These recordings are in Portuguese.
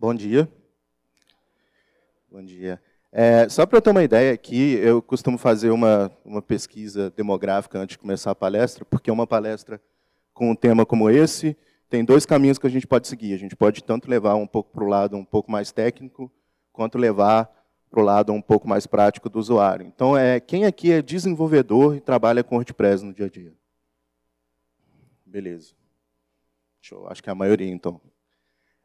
Bom dia. Bom dia. É, só para eu ter uma ideia aqui, eu costumo fazer uma, uma pesquisa demográfica antes de começar a palestra, porque uma palestra com um tema como esse tem dois caminhos que a gente pode seguir. A gente pode tanto levar um pouco para o lado um pouco mais técnico, quanto levar para o lado um pouco mais prático do usuário. Então, é, quem aqui é desenvolvedor e trabalha com WordPress no dia a dia? Beleza. Show. Acho que é a maioria, então.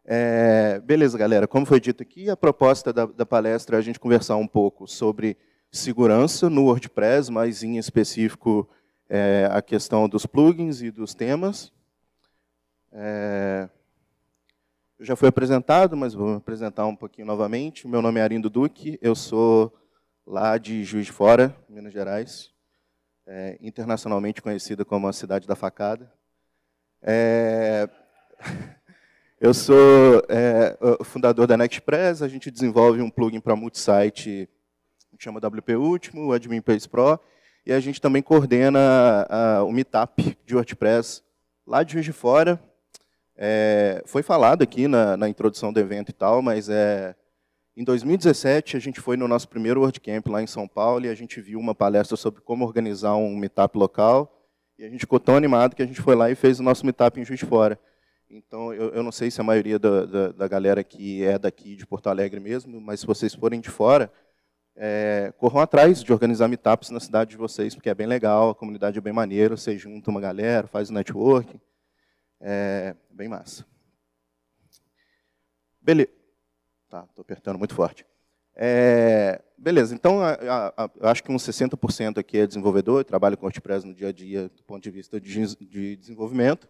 É, beleza, galera. Como foi dito aqui, a proposta da, da, palestra é a gente conversar um pouco sobre segurança no WordPress, mas em específico é, a questão dos plugins e dos temas. É, já foi apresentado, mas vou apresentar um pouquinho novamente. Meu nome é Arindo Duque, eu sou lá de Juiz de Fora, Minas Gerais, é, internacionalmente conhecida como a cidade da facada. É... Eu sou é, fundador da Nextpress, a gente desenvolve um plugin para multisite que chama WP Último, o Admin Pace Pro, e a gente também coordena o meetup de WordPress lá de Juiz de Fora. É, foi falado aqui na, na, introdução do evento e tal, mas é, em 2017 a gente foi no nosso primeiro WordCamp lá em São Paulo e a gente viu uma palestra sobre como organizar um meetup local, e a gente ficou tão animado que a gente foi lá e fez o nosso meetup em Juiz de Fora. Então, eu, eu não sei se a maioria da, da, da, galera aqui é daqui de Porto Alegre mesmo, mas se vocês forem de fora, é, corram atrás de organizar meetups na cidade de vocês, porque é bem legal, a comunidade é bem maneira, vocês junta uma galera, faz o networking. É bem massa. Beleza. Tá, estou apertando muito forte. É, beleza, então a, a, a, acho que uns 60% aqui é desenvolvedor, trabalha com WordPress no dia a dia do ponto de vista de, de desenvolvimento.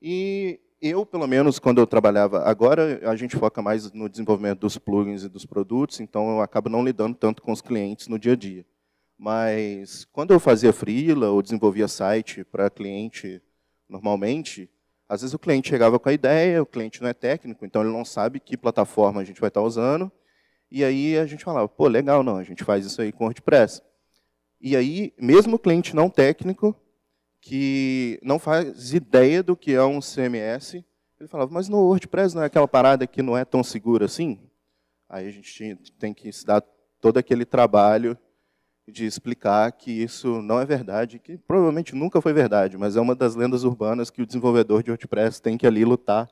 E eu, pelo menos, quando eu trabalhava, agora a gente foca mais no desenvolvimento dos plugins e dos produtos, então eu acabo não lidando tanto com os clientes no dia a dia. Mas quando eu fazia freela ou desenvolvia site para cliente normalmente, às vezes o cliente chegava com a ideia, o cliente não é técnico, então ele não sabe que plataforma a gente vai estar usando, e aí a gente falava, pô, legal, não, a gente faz isso aí com WordPress. E aí, mesmo o cliente não técnico, que não faz ideia do que é um CMS. Ele falava, mas no WordPress não é aquela parada que não é tão segura assim? Aí a gente tem que se dar todo aquele trabalho de explicar que isso não é verdade, que provavelmente nunca foi verdade, mas é uma das lendas urbanas que o desenvolvedor de WordPress tem que ali lutar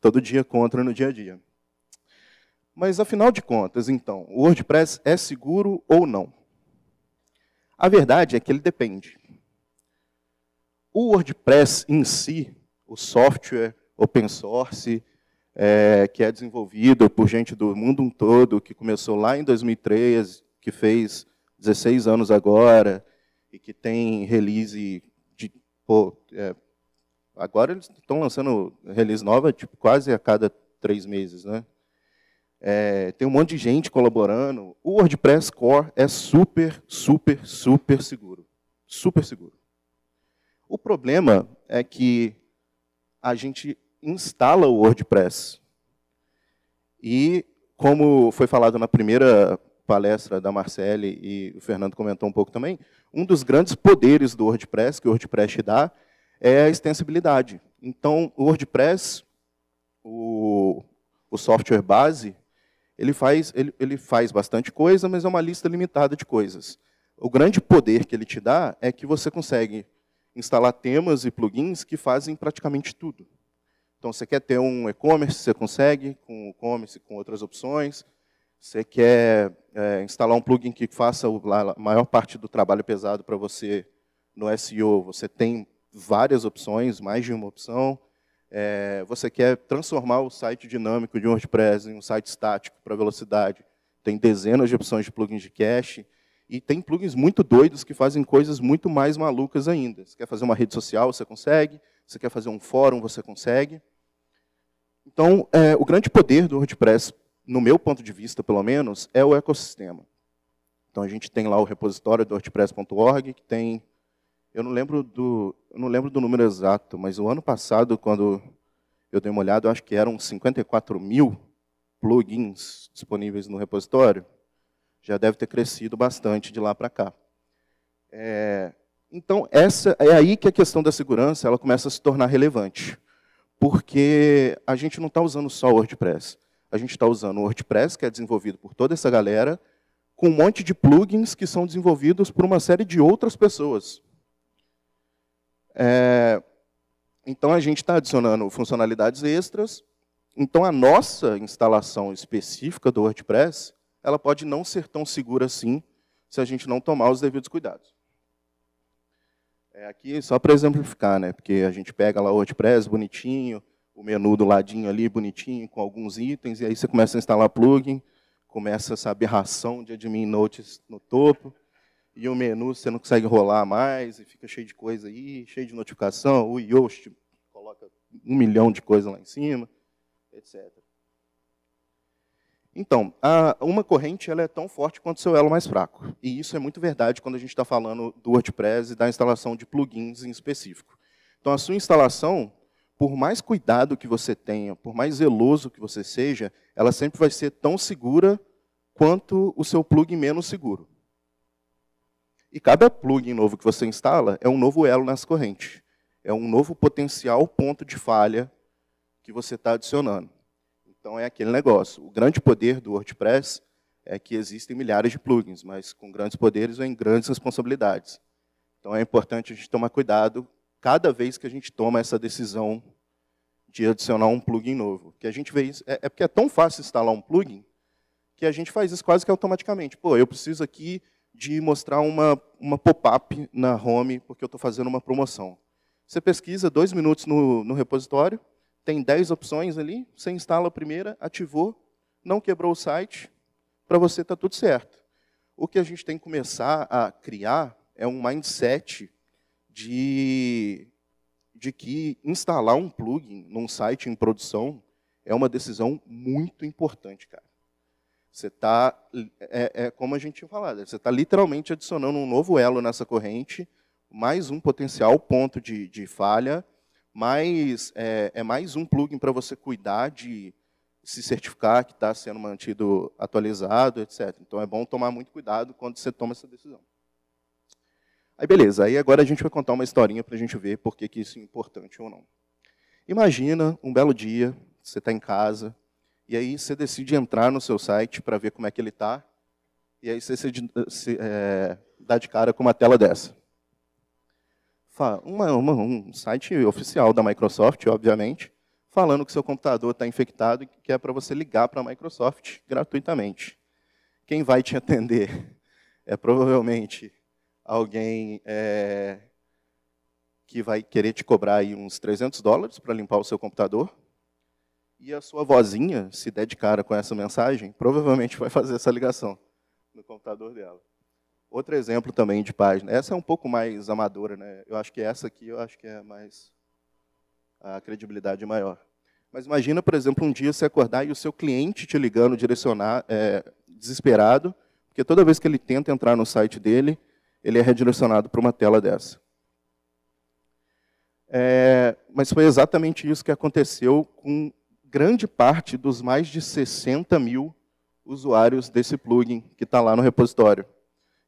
todo dia contra no dia a dia. Mas afinal de contas, então, o WordPress é seguro ou não? A verdade é que ele depende. O WordPress em si, o software open source, é, que é desenvolvido por gente do mundo todo, que começou lá em 2013, que fez 16 anos agora, e que tem release de. Pô, é, agora eles estão lançando release nova tipo, quase a cada três meses. Né? É, tem um monte de gente colaborando. O WordPress Core é super, super, super seguro. Super seguro. O problema é que a gente instala o WordPress. E, como foi falado na primeira palestra da Marcele e o Fernando comentou um pouco também, um dos grandes poderes do WordPress, que o WordPress te dá, é a extensibilidade. Então, o WordPress, o, o software base, ele faz, ele, ele faz bastante coisa, mas é uma lista limitada de coisas. O grande poder que ele te dá é que você consegue instalar temas e plugins que fazem praticamente tudo. Então, você quer ter um e-commerce, você consegue, com o e-commerce, com outras opções. Você quer é, instalar um plugin que faça a maior parte do trabalho pesado para você no SEO, você tem várias opções, mais de uma opção. É, você quer transformar o site dinâmico de WordPress em um site estático para velocidade, tem dezenas de opções de plugins de cache. E tem plugins muito doidos que fazem coisas muito mais malucas ainda. Você quer fazer uma rede social, você consegue. Você quer fazer um fórum, você consegue. Então, é, o grande poder do WordPress, no meu ponto de vista, pelo menos, é o ecossistema. Então, a gente tem lá o repositório do WordPress.org, que tem... Eu não, lembro do, eu não lembro do número exato, mas o ano passado, quando eu dei uma olhada, eu acho que eram 54 mil plugins disponíveis no repositório. Já deve ter crescido bastante de lá para cá. É, então, essa é aí que a questão da segurança ela começa a se tornar relevante. Porque a gente não está usando só o WordPress. A gente está usando o WordPress, que é desenvolvido por toda essa galera, com um monte de plugins que são desenvolvidos por uma série de outras pessoas. É, então, a gente está adicionando funcionalidades extras. Então, a nossa instalação específica do WordPress ela pode não ser tão segura assim se a gente não tomar os devidos cuidados. É, aqui, só para exemplificar, né? porque a gente pega lá o WordPress bonitinho, o menu do ladinho ali bonitinho, com alguns itens, e aí você começa a instalar plugin, começa essa aberração de admin notes no topo, e o menu você não consegue rolar mais, e fica cheio de coisa aí, cheio de notificação, o Yoast coloca um milhão de coisas lá em cima, etc. Então, a, uma corrente ela é tão forte quanto seu elo mais fraco. E isso é muito verdade quando a gente está falando do WordPress e da instalação de plugins em específico. Então, a sua instalação, por mais cuidado que você tenha, por mais zeloso que você seja, ela sempre vai ser tão segura quanto o seu plugin menos seguro. E cada plugin novo que você instala é um novo elo nessa corrente. É um novo potencial ponto de falha que você está adicionando. Então é aquele negócio. O grande poder do WordPress é que existem milhares de plugins, mas com grandes poderes vem grandes responsabilidades. Então é importante a gente tomar cuidado cada vez que a gente toma essa decisão de adicionar um plugin novo. Que a gente vê isso, é, é porque é tão fácil instalar um plugin que a gente faz isso quase que automaticamente. Pô, eu preciso aqui de mostrar uma, uma pop-up na home porque eu estou fazendo uma promoção. Você pesquisa dois minutos no, no repositório, tem 10 opções ali, você instala a primeira, ativou, não quebrou o site, para você está tudo certo. O que a gente tem que começar a criar é um mindset de, de que instalar um plugin num site em produção é uma decisão muito importante, cara. Você está, é, é, como a gente tinha falado, você está literalmente adicionando um novo elo nessa corrente, mais um potencial ponto de, de falha, mas é, é mais um plugin para você cuidar de se certificar que está sendo mantido atualizado, etc. Então é bom tomar muito cuidado quando você toma essa decisão. Aí beleza, aí agora a gente vai contar uma historinha para a gente ver por que, que isso é importante ou não. Imagina um belo dia, você está em casa, e aí você decide entrar no seu site para ver como é que ele está, e aí você eh, se, se eh, é, dá de cara com uma tela dessa uma, uma, um site oficial da Microsoft, obviamente, falando que seu computador está infectado e que é para você ligar para a Microsoft gratuitamente. Quem vai te atender é provavelmente alguém é, que vai querer te cobrar aí uns 300 dólares para limpar o seu computador. E a sua vozinha, se der de cara com essa mensagem, provavelmente vai fazer essa ligação no computador dela. Outro exemplo também de página. Essa é um pouco mais amadora, né? Eu acho que essa aqui, eu acho que é mais a credibilidade maior. Mas imagina, por exemplo, um dia você acordar e o seu cliente te ligando, direcionar, é, desesperado, porque toda vez que ele tenta entrar no site dele, ele é redirecionado para uma tela dessa. É, mas foi exatamente isso que aconteceu com grande parte dos mais de 60 mil usuários desse plugin que está lá no repositório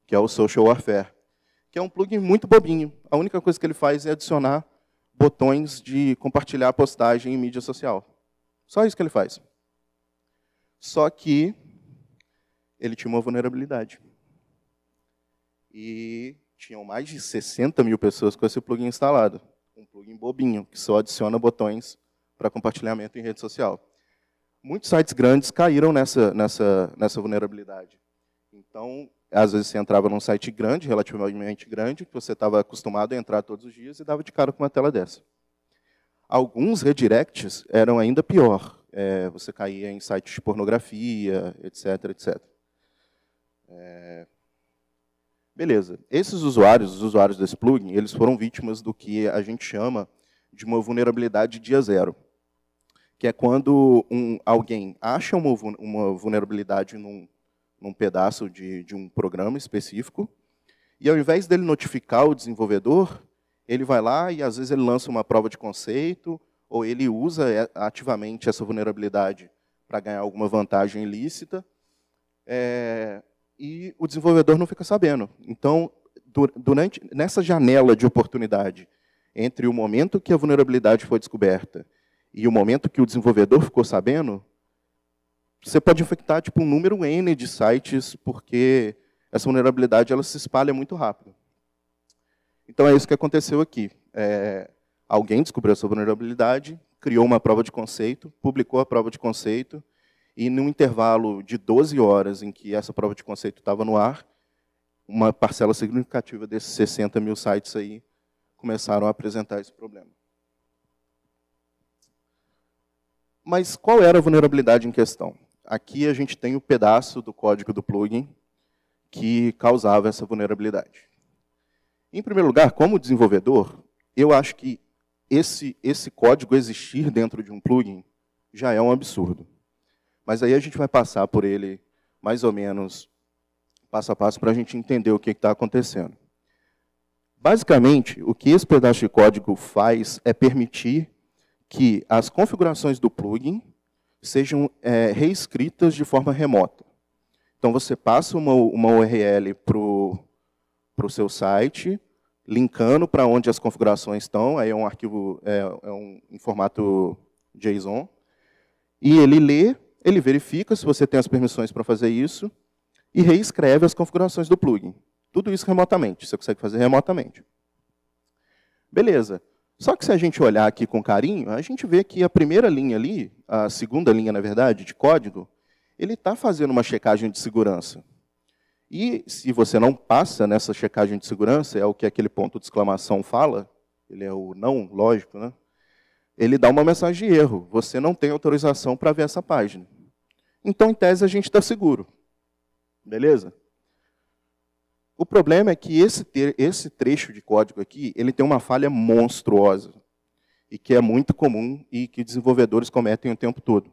que é o Social Warfare, que é um plugin muito bobinho. A única coisa que ele faz é adicionar botões de compartilhar postagem em mídia social. Só isso que ele faz. Só que ele tinha uma vulnerabilidade. E tinham mais de 60 mil pessoas com esse plugin instalado. Um plugin bobinho, que só adiciona botões para compartilhamento em rede social. Muitos sites grandes caíram nessa, nessa, nessa vulnerabilidade. Então, às vezes você entrava num site grande, relativamente grande, que você estava acostumado a entrar todos os dias e dava de cara com uma tela dessa. Alguns redirects eram ainda pior. É, você caía em sites de pornografia, etc, etc. É... Beleza. Esses usuários, os usuários desse plugin, eles foram vítimas do que a gente chama de uma vulnerabilidade dia zero, que é quando um, alguém acha uma, uma vulnerabilidade num num pedaço de, de um programa específico, e ao invés dele notificar o desenvolvedor, ele vai lá e às vezes ele lança uma prova de conceito, ou ele usa é, ativamente essa vulnerabilidade para ganhar alguma vantagem ilícita, é, e o desenvolvedor não fica sabendo. Então, durante nessa janela de oportunidade entre o momento que a vulnerabilidade foi descoberta e o momento que o desenvolvedor ficou sabendo, você pode infectar tipo, um número N de sites, porque essa vulnerabilidade ela se espalha muito rápido. Então é isso que aconteceu aqui. É, alguém descobriu essa vulnerabilidade, criou uma prova de conceito, publicou a prova de conceito, e num intervalo de 12 horas em que essa prova de conceito estava no ar, uma parcela significativa desses 60 mil sites aí começaram a apresentar esse problema. Mas qual era a vulnerabilidade em questão? Aqui a gente tem o um pedaço do código do plugin que causava essa vulnerabilidade. Em primeiro lugar, como desenvolvedor, eu acho que esse, esse código existir dentro de um plugin já é um absurdo. Mas aí a gente vai passar por ele mais ou menos passo a passo para a gente entender o que está acontecendo. Basicamente, o que esse pedaço de código faz é permitir que as configurações do plugin sejam é, reescritas de forma remota. Então, você passa uma, uma URL para o seu site, linkando para onde as configurações estão, aí é um arquivo é, é um, em formato JSON, e ele lê, ele verifica se você tem as permissões para fazer isso, e reescreve as configurações do plugin. Tudo isso remotamente, você consegue fazer remotamente. Beleza. Só que se a gente olhar aqui com carinho, a gente vê que a primeira linha ali, a segunda linha, na verdade, de código, ele está fazendo uma checagem de segurança. E se você não passa nessa checagem de segurança, é o que aquele ponto de exclamação fala, ele é o não, lógico, né? ele dá uma mensagem de erro. Você não tem autorização para ver essa página. Então, em tese, a gente está seguro. Beleza? O problema é que esse, esse trecho de código aqui, ele tem uma falha monstruosa, e que é muito comum e que desenvolvedores cometem o tempo todo.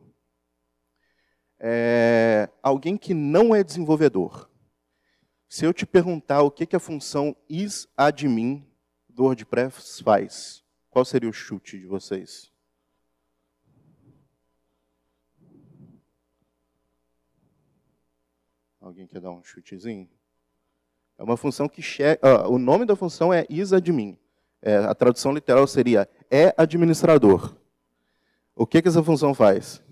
É, alguém que não é desenvolvedor, se eu te perguntar o que, que a função isadmin do WordPress faz, qual seria o chute de vocês? Alguém quer dar um chutezinho? É uma função que checa. o nome da função é isadmin. É, a tradução literal seria é administrador. O que, que essa função faz?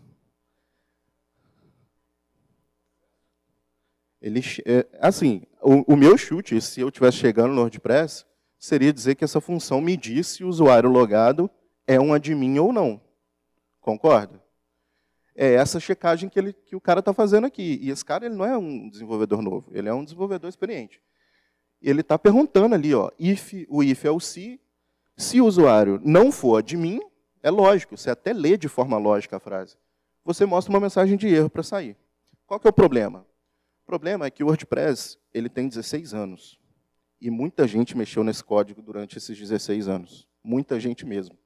Ele, é, assim, o, o, meu chute, se eu estivesse chegando no WordPress, seria dizer que essa função me diz se o usuário logado é um admin ou não. Concorda? É essa checagem que, ele, que o cara está fazendo aqui. E esse cara ele não é um desenvolvedor novo, ele é um desenvolvedor experiente ele está perguntando ali, ó, if, o if é o se, se o usuário não for de mim, é lógico, você até lê de forma lógica a frase. Você mostra uma mensagem de erro para sair. Qual que é o problema? O problema é que o WordPress ele tem 16 anos. E muita gente mexeu nesse código durante esses 16 anos. Muita gente mesmo.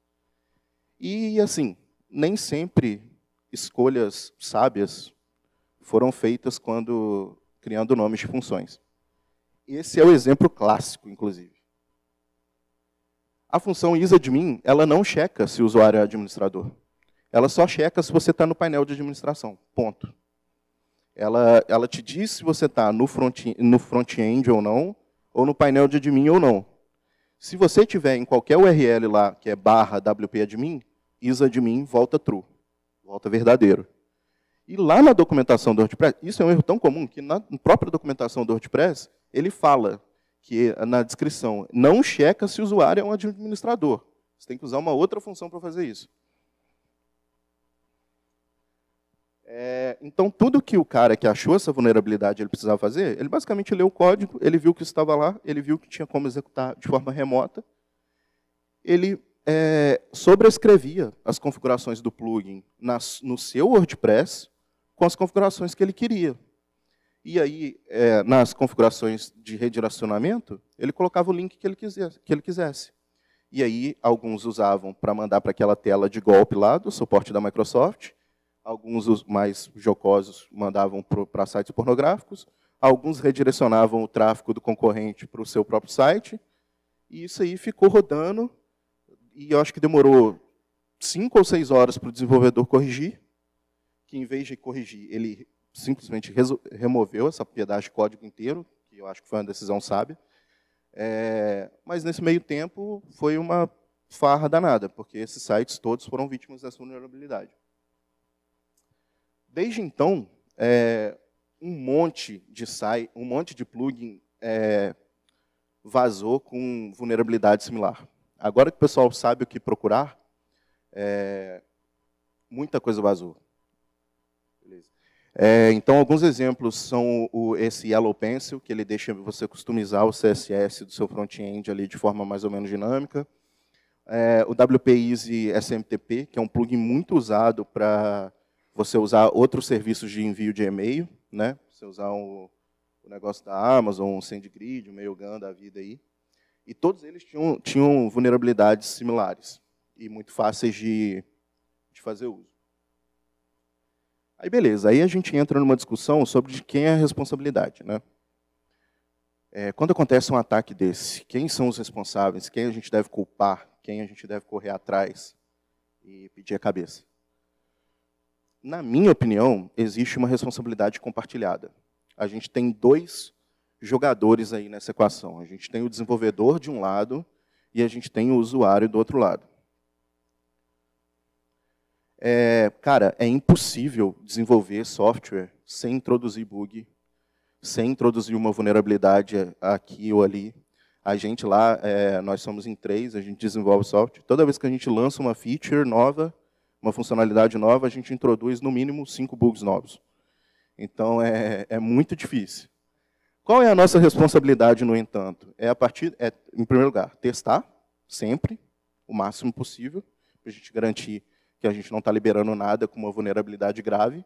E, assim, nem sempre escolhas sábias foram feitas quando criando nomes de funções. Esse é o exemplo clássico, inclusive. A função isadmin, ela não checa se o usuário é administrador. Ela só checa se você está no painel de administração. Ponto. Ela, ela te diz se você está no front-end front ou não, ou no painel de admin ou não. Se você tiver em qualquer URL lá, que é barra wp-admin, isadmin volta true, volta verdadeiro. E lá na documentação do WordPress, isso é um erro tão comum que na própria documentação do WordPress, ele fala que na descrição não checa se o usuário é um administrador. Você tem que usar uma outra função para fazer isso. É, então, tudo que o cara que achou essa vulnerabilidade ele precisava fazer, ele basicamente leu o código, ele viu que estava lá, ele viu que tinha como executar de forma remota, ele é, sobrescrevia as configurações do plugin nas, no seu WordPress com as configurações que ele queria. E aí, é, nas configurações de redirecionamento, ele colocava o link que ele quisesse. Que ele quisesse. E aí, alguns usavam para mandar para aquela tela de golpe lá do suporte da Microsoft, alguns mais jocosos mandavam para sites pornográficos, alguns redirecionavam o tráfego do concorrente para o seu próprio site, e isso aí ficou rodando, e eu acho que demorou cinco ou seis horas para o desenvolvedor corrigir, que em vez de corrigir, ele simplesmente removeu essa piedade de código inteiro, que eu acho que foi uma decisão sábia. É, mas nesse meio tempo foi uma farra danada, porque esses sites todos foram vítimas dessa vulnerabilidade. Desde então, é, um monte de site, um monte de plugin é, vazou com vulnerabilidade similar. Agora que o pessoal sabe o que procurar, é, muita coisa vazou. É, então, alguns exemplos são o, esse Yellow Pencil, que ele deixa você customizar o CSS do seu front-end ali de forma mais ou menos dinâmica. É, o WP Easy SMTP, que é um plugin muito usado para você usar outros serviços de envio de e-mail, né? Você usar um, o negócio da Amazon, um SendGrid, o um MailGun da vida aí. E todos eles tinham, tinham vulnerabilidades similares e muito fáceis de, de fazer uso. Aí beleza, aí a gente entra numa discussão sobre de quem é a responsabilidade. Né? É, quando acontece um ataque desse, quem são os responsáveis, quem a gente deve culpar, quem a gente deve correr atrás e pedir a cabeça? Na minha opinião, existe uma responsabilidade compartilhada. A gente tem dois jogadores aí nessa equação. A gente tem o desenvolvedor de um lado e a gente tem o usuário do outro lado. É, cara, é impossível desenvolver software sem introduzir bug, sem introduzir uma vulnerabilidade aqui ou ali. A gente lá, é, nós somos em três, a gente desenvolve software. Toda vez que a gente lança uma feature nova, uma funcionalidade nova, a gente introduz no mínimo cinco bugs novos. Então é, é muito difícil. Qual é a nossa responsabilidade, no entanto? É a partir, é, em primeiro lugar, testar sempre o máximo possível para a gente garantir que a gente não está liberando nada com uma vulnerabilidade grave.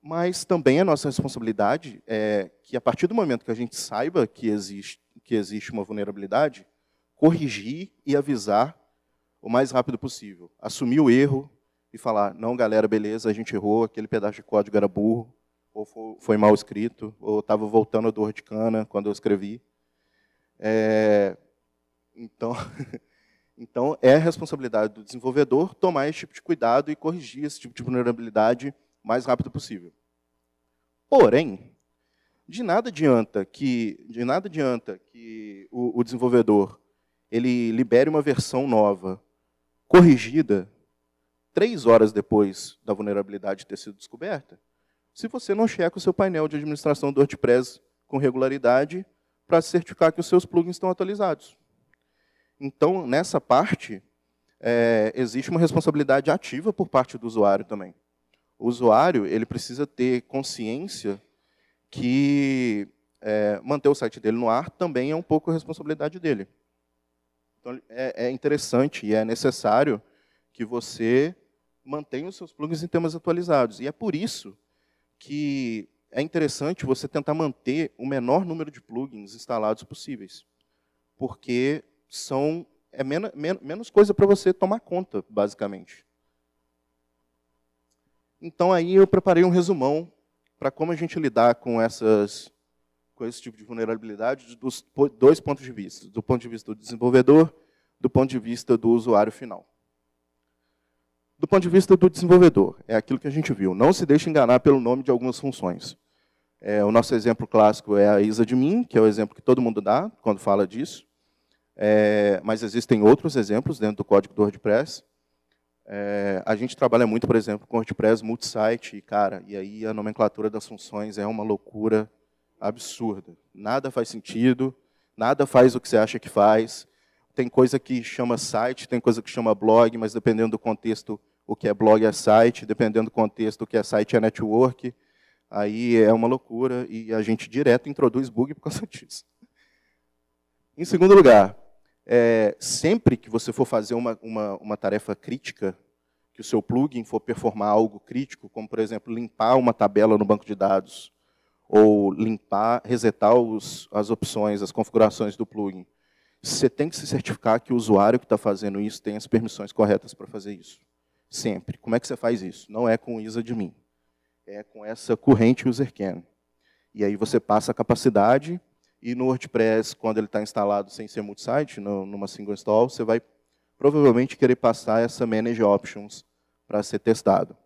Mas também a nossa responsabilidade é que, a partir do momento que a gente saiba que existe, que existe uma vulnerabilidade, corrigir e avisar o mais rápido possível. Assumir o erro e falar: não, galera, beleza, a gente errou, aquele pedaço de código era burro, ou foi mal escrito, ou estava voltando a dor de cana quando eu escrevi. É... Então. Então, é responsabilidade do desenvolvedor tomar esse tipo de cuidado e corrigir esse tipo de vulnerabilidade o mais rápido possível. Porém, de nada adianta que, de nada adianta que o, o desenvolvedor ele libere uma versão nova, corrigida, três horas depois da vulnerabilidade ter sido descoberta, se você não checa o seu painel de administração do WordPress com regularidade para certificar que os seus plugins estão atualizados. Então, nessa parte, é, existe uma responsabilidade ativa por parte do usuário também. O usuário ele precisa ter consciência que é, manter o site dele no ar também é um pouco a responsabilidade dele. Então, é, é interessante e é necessário que você mantenha os seus plugins em temas atualizados. E é por isso que é interessante você tentar manter o menor número de plugins instalados possíveis. Porque são é men men menos coisa para você tomar conta, basicamente. Então aí eu preparei um resumão para como a gente lidar com essas com esse tipo de vulnerabilidade dos dois pontos de vista, do ponto de vista do desenvolvedor, do ponto de vista do usuário final. Do ponto de vista do desenvolvedor, é aquilo que a gente viu. Não se deixe enganar pelo nome de algumas funções. É, o nosso exemplo clássico é a Isadmin que é o exemplo que todo mundo dá quando fala disso. É, mas existem outros exemplos dentro do código do WordPress. É, a gente trabalha muito, por exemplo, com WordPress multisite, e, cara, e aí a nomenclatura das funções é uma loucura absurda. Nada faz sentido, nada faz o que você acha que faz. Tem coisa que chama site, tem coisa que chama blog, mas dependendo do contexto, o que é blog é site, dependendo do contexto, o que é site é network. Aí é uma loucura e a gente direto introduz bug por causa disso. Em segundo lugar, é, sempre que você for fazer uma, uma, uma tarefa crítica, que o seu plugin for performar algo crítico, como, por exemplo, limpar uma tabela no banco de dados, ou limpar, resetar os, as opções, as configurações do plugin, você tem que se certificar que o usuário que está fazendo isso tem as permissões corretas para fazer isso. Sempre. Como é que você faz isso? Não é com o ISADMIN. É com essa corrente user can. E aí você passa a capacidade e no WordPress, quando ele está instalado sem ser multisite, numa single install, você vai provavelmente querer passar essa Manage Options para ser testado.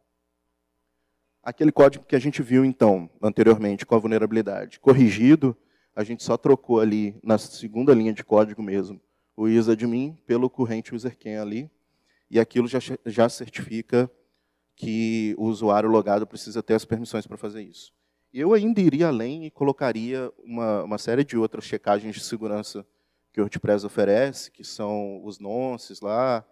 Aquele código que a gente viu, então, anteriormente, com a vulnerabilidade corrigido, a gente só trocou ali, na segunda linha de código mesmo, o is_admin pelo corrente user ali, e aquilo já, já certifica que o usuário logado precisa ter as permissões para fazer isso. Eu ainda iria além e colocaria uma, uma série de outras checagens de segurança que o WordPress oferece, que são os nonces lá,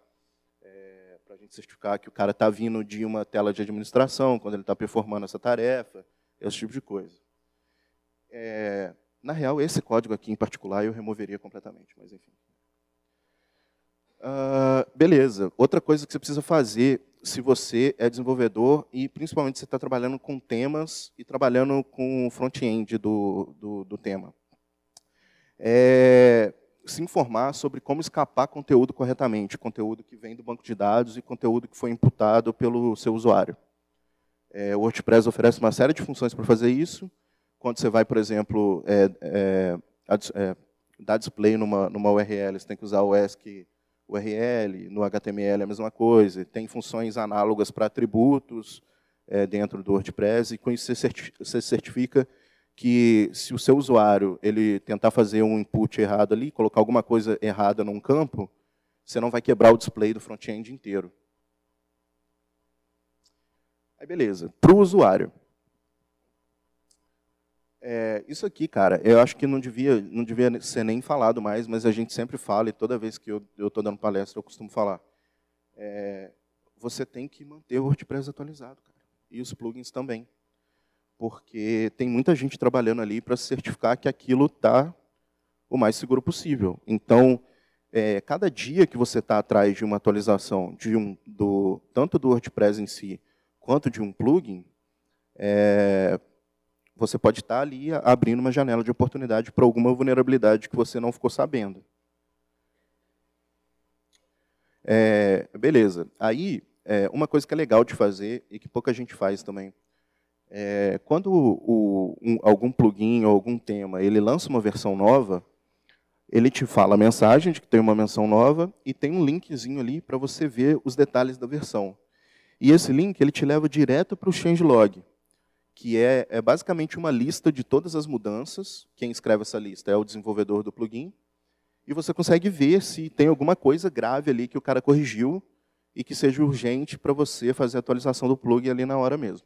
é, para a gente certificar que o cara está vindo de uma tela de administração, quando ele está performando essa tarefa, esse tipo de coisa. É, na real, esse código aqui em particular eu removeria completamente, mas enfim. Uh, beleza. Outra coisa que você precisa fazer se você é desenvolvedor e principalmente você está trabalhando com temas e trabalhando com o front-end do, do, do, tema. É, se informar sobre como escapar conteúdo corretamente, conteúdo que vem do banco de dados e conteúdo que foi imputado pelo seu usuário. É, o WordPress oferece uma série de funções para fazer isso. Quando você vai, por exemplo, é, é, é dar display numa, numa URL, você tem que usar o ESC URL, no HTML é a mesma coisa, tem funções análogas para atributos é, dentro do WordPress, e com isso você certifica que se o seu usuário ele tentar fazer um input errado ali, colocar alguma coisa errada num campo, você não vai quebrar o display do front-end inteiro. Aí beleza, para o usuário. É, isso aqui, cara, eu acho que não devia, não devia ser nem falado mais, mas a gente sempre fala e toda vez que eu estou dando palestra eu costumo falar. É, você tem que manter o WordPress atualizado, cara, e os plugins também, porque tem muita gente trabalhando ali para certificar que aquilo está o mais seguro possível. Então, é, cada dia que você está atrás de uma atualização de um do tanto do WordPress em si quanto de um plugin, é, você pode estar ali abrindo uma janela de oportunidade para alguma vulnerabilidade que você não ficou sabendo. É, beleza. Aí, é, uma coisa que é legal de fazer e que pouca gente faz também. É, quando o, um, algum plugin ou algum tema ele lança uma versão nova, ele te fala a mensagem de que tem uma versão nova e tem um linkzinho ali para você ver os detalhes da versão. E esse link ele te leva direto para o changelog que é, é basicamente uma lista de todas as mudanças. Quem escreve essa lista é o desenvolvedor do plugin. E você consegue ver se tem alguma coisa grave ali que o cara corrigiu e que seja urgente para você fazer a atualização do plugin ali na hora mesmo.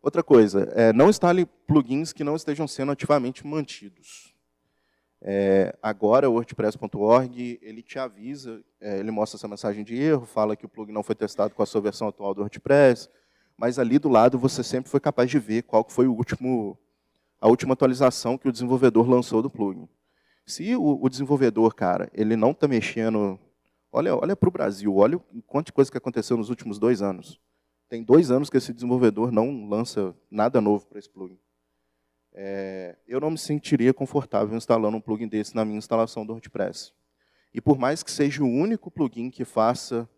Outra coisa, é, não instale plugins que não estejam sendo ativamente mantidos. É, agora, o WordPress.org, ele te avisa, é, ele mostra essa mensagem de erro, fala que o plugin não foi testado com a sua versão atual do WordPress, mas ali do lado você sempre foi capaz de ver qual foi o último, a última atualização que o desenvolvedor lançou do plugin. Se o, o desenvolvedor, cara, ele não está mexendo... Olha, olha para o Brasil, olha de coisa que aconteceu nos últimos dois anos. Tem dois anos que esse desenvolvedor não lança nada novo para esse plugin é, eu não me sentiria confortável instalando um plugin desse na minha instalação do WordPress. E por mais que seja o único plugin que faça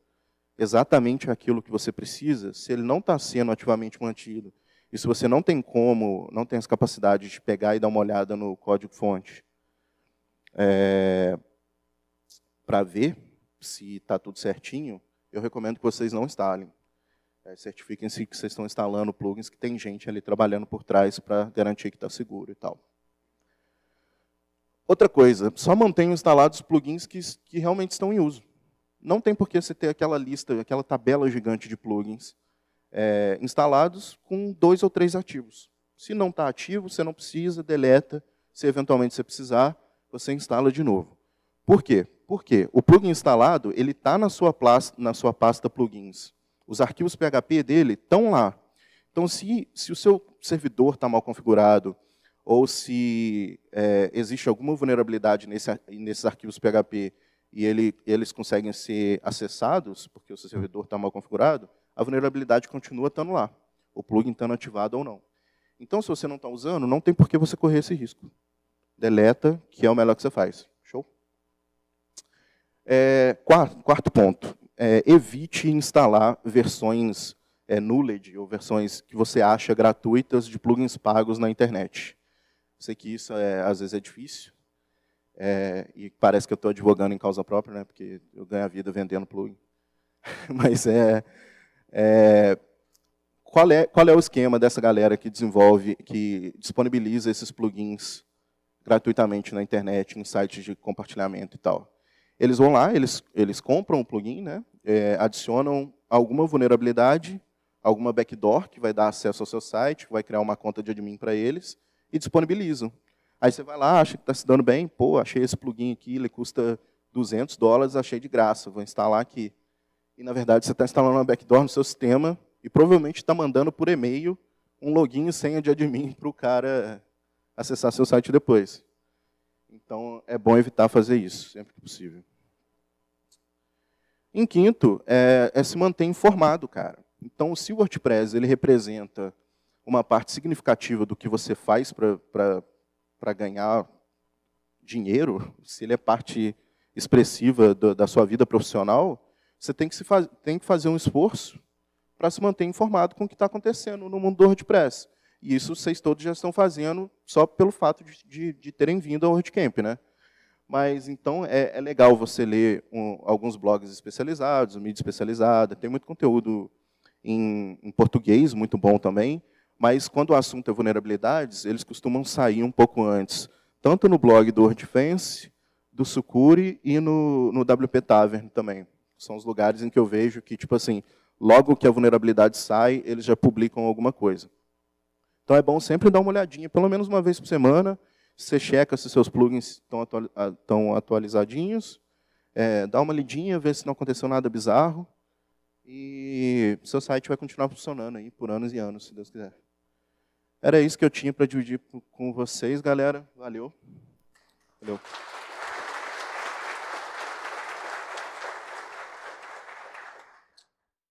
exatamente aquilo que você precisa, se ele não está sendo ativamente mantido, e se você não tem como, não tem as capacidades de pegar e dar uma olhada no código-fonte é, para ver se está tudo certinho, eu recomendo que vocês não instalem. É, Certifiquem-se que vocês estão instalando plugins, que tem gente ali trabalhando por trás para garantir que está seguro e tal. Outra coisa, só mantenham instalados plugins que, que realmente estão em uso. Não tem por que você ter aquela lista, aquela tabela gigante de plugins é, instalados com dois ou três ativos. Se não está ativo, você não precisa, deleta. Se eventualmente você precisar, você instala de novo. Por quê? Porque o plugin instalado ele está na, na sua pasta plugins os arquivos PHP dele estão lá. Então, se, se o seu servidor está mal configurado, ou se é, existe alguma vulnerabilidade nesse, nesses arquivos PHP e ele, eles conseguem ser acessados, porque o seu servidor está mal configurado, a vulnerabilidade continua estando lá, o plugin estando ativado ou não. Então, se você não está usando, não tem por que você correr esse risco. Deleta, que é o melhor que você faz. Show? É, quarto, quarto ponto é, evite instalar versões é, nulled ou versões que você acha gratuitas de plugins pagos na internet. Sei que isso é, às vezes é difícil, é, e parece que eu estou advogando em causa própria, né, porque eu ganho a vida vendendo plugin. Mas é, é, qual é qual é o esquema dessa galera que desenvolve, que disponibiliza esses plugins gratuitamente na internet, em sites de compartilhamento e tal? Eles vão lá, eles, eles compram o plugin, né? É, adicionam alguma vulnerabilidade, alguma backdoor que vai dar acesso ao seu site, vai criar uma conta de admin para eles e disponibilizam. Aí você vai lá, acha que está se dando bem, pô, achei esse plugin aqui, ele custa 200 dólares, achei de graça, vou instalar aqui. E, na verdade, você está instalando uma backdoor no seu sistema e provavelmente está mandando por e-mail um login e senha de admin para o cara acessar seu site depois. Então, é bom evitar fazer isso, sempre que possível. Em quinto, é, é se manter informado, cara. Então, se o WordPress ele representa uma parte significativa do que você faz para ganhar dinheiro, se ele é parte expressiva do, da sua vida profissional, você tem que, se faz, tem que fazer um esforço para se manter informado com o que está acontecendo no mundo do WordPress. E isso vocês todos já estão fazendo só pelo fato de, de, de terem vindo ao WordCamp, né? Mas então é, é legal você ler um, alguns blogs especializados, mídia especializada, tem muito conteúdo em, em, português, muito bom também. Mas quando o assunto é vulnerabilidades, eles costumam sair um pouco antes, tanto no blog do WordFence, do Sucuri e no, no WP Tavern também. São os lugares em que eu vejo que, tipo assim, logo que a vulnerabilidade sai, eles já publicam alguma coisa. Então é bom sempre dar uma olhadinha, pelo menos uma vez por semana. Você checa se seus plugins estão ah, atualizadinhos. É, dá uma lidinha, vê se não aconteceu nada bizarro. E seu site vai continuar funcionando aí por anos e anos, se Deus quiser. Era isso que eu tinha para dividir com vocês, galera. Valeu. Valeu.